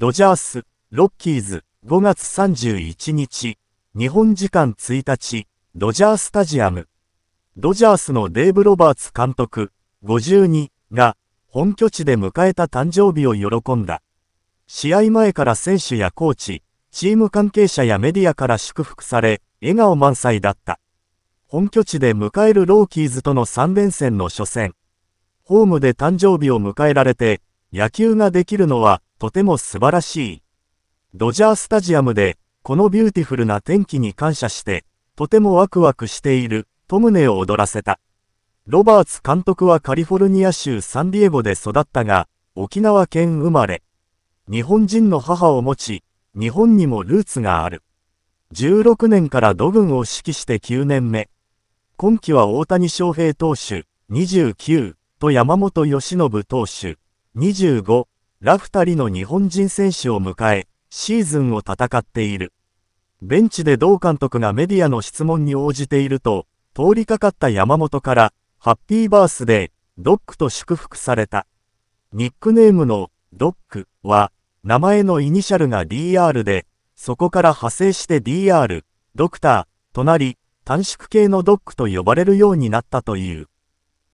ドジャース、ロッキーズ、5月31日、日本時間1日、ドジャースタジアム。ドジャースのデーブ・ロバーツ監督、52が、本拠地で迎えた誕生日を喜んだ。試合前から選手やコーチ、チーム関係者やメディアから祝福され、笑顔満載だった。本拠地で迎えるローキーズとの3連戦の初戦。ホームで誕生日を迎えられて、野球ができるのは、とても素晴らしい。ドジャースタジアムで、このビューティフルな天気に感謝して、とてもワクワクしている、と胸を躍らせた。ロバーツ監督はカリフォルニア州サンディエゴで育ったが、沖縄県生まれ。日本人の母を持ち、日本にもルーツがある。16年から土軍を指揮して9年目。今季は大谷翔平投手、29と山本義信投手、25ラフ2人の日本人選手を迎え、シーズンを戦っている。ベンチで同監督がメディアの質問に応じていると、通りかかった山本から、ハッピーバースデー、ドックと祝福された。ニックネームのドックは、名前のイニシャルが DR で、そこから派生して DR、ドクター、となり、短縮系のドックと呼ばれるようになったという。